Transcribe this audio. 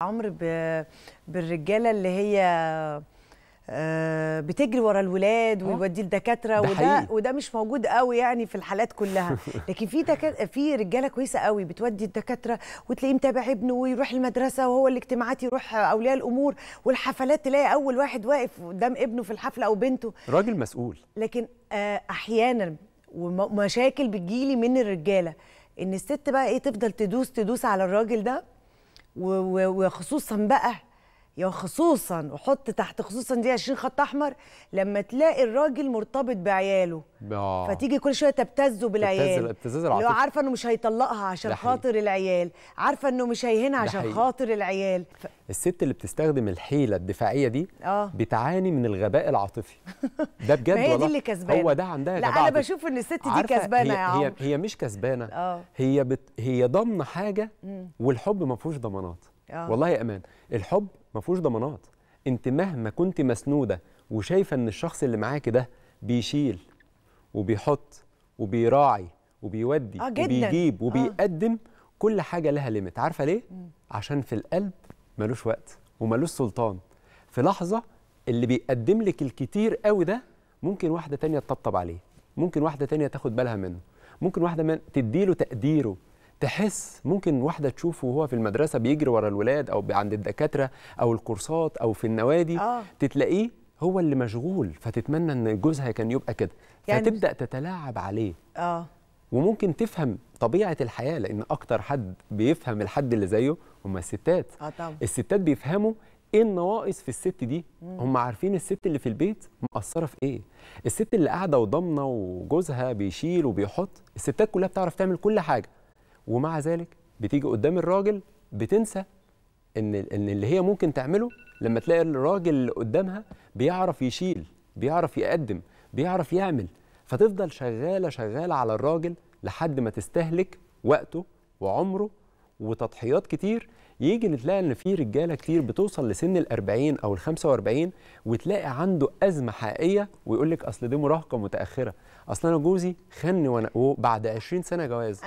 عمر بالرجاله اللي هي آه، بتجري ورا الولاد آه، ويوديه لدكاتره وده حقيقي. وده مش موجود قوي يعني في الحالات كلها لكن في دكات... في رجاله كويسه قوي بتودي الدكاتره وتلاقيه متابع ابنه ويروح المدرسه وهو الاجتماعات يروح اولياء الامور والحفلات تلاقي اول واحد واقف قدام ابنه في الحفله او بنته راجل مسؤول لكن آه، احيانا ومشاكل بتجيلي من الرجاله ان الست بقى ايه تفضل تدوس تدوس على الراجل ده وخصوصا بقى يا خصوصا وحط تحت خصوصا دي 20 خط احمر لما تلاقي الراجل مرتبط بعياله آه. فتيجي كل شويه تبتزه بالعيال ابتزاز العاطفي عارفه انه مش هيطلقها عشان خاطر العيال عارفه انه مش هيهنها عشان لحي. خاطر العيال ف... الست اللي بتستخدم الحيله الدفاعيه دي آه. بتعاني من الغباء العاطفي ده بجد هي دي اللي كسبانه هو ده عندها لا انا بشوف ان الست دي كسبانه يا هي هي مش كسبانه آه. هي بت... هي ضامنه حاجه والحب ما فيهوش ضمانات آه. والله يا امان الحب ما فيهوش ضمانات انت مهما كنت مسنوده وشايفه ان الشخص اللي معاكي ده بيشيل وبيحط وبيراعي وبيودي آه جداً. وبيجيب آه. وبيقدم آه. كل حاجه لها ليميت عارفه ليه مم. عشان في القلب ملوش وقت وملوش سلطان في لحظه اللي بيقدم لك الكتير قوي ده ممكن واحده تانية تطبطب عليه ممكن واحده تانية تاخد بالها منه ممكن واحده من تديله تقديره تحس ممكن واحده تشوفه وهو في المدرسه بيجري ورا الولاد او عند الدكاتره او الكورسات او في النوادي آه. تتلاقيه هو اللي مشغول فتتمنى ان جوزها كان يبقى كده يعني فتبدا تتلاعب عليه اه وممكن تفهم طبيعه الحياه لان اكتر حد بيفهم الحد اللي زيه هم الستات اه طبعا الستات بيفهموا ايه النواقص في الست دي مم. هم عارفين الست اللي في البيت مقصره في ايه الست اللي قاعده وضامنه وجوزها بيشيل وبيحط الستات كلها بتعرف تعمل كل حاجه ومع ذلك بتيجي قدام الراجل بتنسى ان ان اللي هي ممكن تعمله لما تلاقي الراجل اللي قدامها بيعرف يشيل بيعرف يقدم بيعرف يعمل فتفضل شغاله شغاله على الراجل لحد ما تستهلك وقته وعمره وتضحيات كتير يجي تلاقي ان في رجاله كتير بتوصل لسن ال 40 او ال 45 وتلاقي عنده ازمه حقيقيه ويقول لك اصل دي مراهقه متاخره اصل انا جوزي خني وانا وبعد 20 سنه جواز